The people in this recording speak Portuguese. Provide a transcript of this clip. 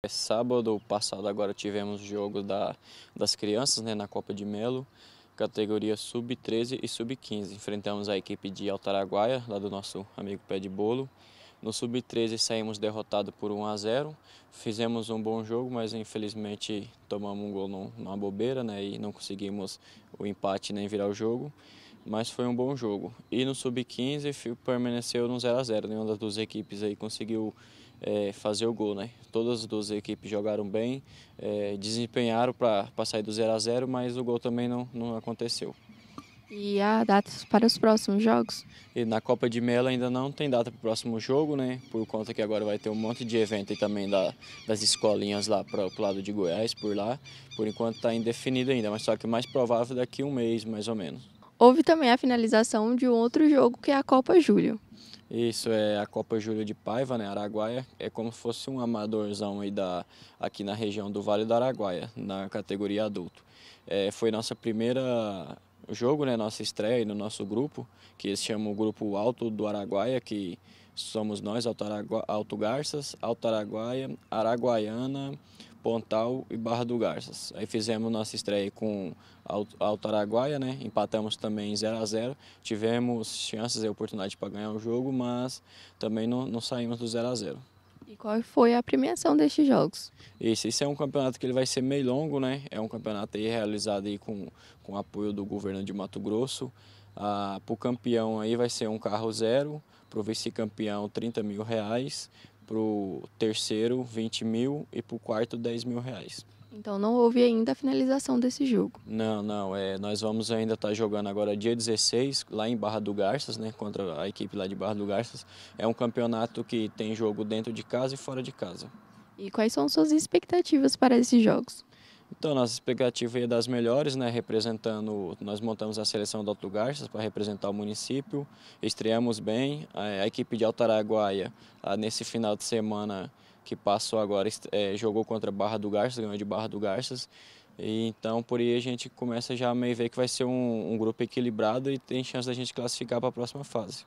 É sábado passado agora tivemos jogo da, das crianças né, na Copa de Melo, categoria sub-13 e sub-15. Enfrentamos a equipe de Altaraguaia, lá do nosso amigo Pé de Bolo. No sub-13 saímos derrotado por 1 a 0. Fizemos um bom jogo, mas infelizmente tomamos um gol numa bobeira, né, e não conseguimos o empate nem virar o jogo mas foi um bom jogo. E no sub-15 permaneceu no 0x0, nenhuma né? das duas equipes aí conseguiu é, fazer o gol, né? Todas as duas equipes jogaram bem, é, desempenharam para sair do 0x0, mas o gol também não, não aconteceu. E há datas para os próximos jogos? E na Copa de Melo ainda não tem data para o próximo jogo, né? Por conta que agora vai ter um monte de evento e também da, das escolinhas lá para o lado de Goiás, por lá. Por enquanto está indefinido ainda, mas só que mais provável é daqui a um mês, mais ou menos houve também a finalização de um outro jogo que é a Copa Júlio. Isso é a Copa Júlio de Paiva, né, Araguaia. É como se fosse um amadorzão aí da, aqui na região do Vale do Araguaia, na categoria adulto. É, foi nossa primeira jogo, né, nossa estreia no nosso grupo, que se chama o Grupo Alto do Araguaia, que somos nós, Alto, Aragua, Alto Garças, Alto Araguaia, Araguaiana, Pontal e Barra do Garças. Aí fizemos nossa estreia com Alto Araguaia, né? empatamos também 0 a 0 Tivemos chances e oportunidade para ganhar o jogo, mas também não, não saímos do 0 a 0 e qual foi a premiação destes jogos? Isso, esse, é um campeonato que ele vai ser meio longo, né? É um campeonato aí realizado aí com, com apoio do governo de Mato Grosso. Ah, para o campeão aí vai ser um carro zero, para o vice-campeão 30 mil reais, pro terceiro 20 mil e pro quarto 10 mil reais. Então não houve ainda a finalização desse jogo. Não, não. É, nós vamos ainda estar tá jogando agora dia 16, lá em Barra do Garças, né? Contra a equipe lá de Barra do Garças. É um campeonato que tem jogo dentro de casa e fora de casa. E quais são suas expectativas para esses jogos? Então, nossa expectativa é das melhores, né? Representando, nós montamos a seleção do Alto Garças para representar o município, estreamos bem. A, equipe de Altaraguaia, nesse final de semana que passou agora, é, jogou contra Barra do Garças, ganhou de Barra do Garças. E, então, por aí a gente começa já a meio ver que vai ser um, um grupo equilibrado e tem chance da gente classificar para a próxima fase.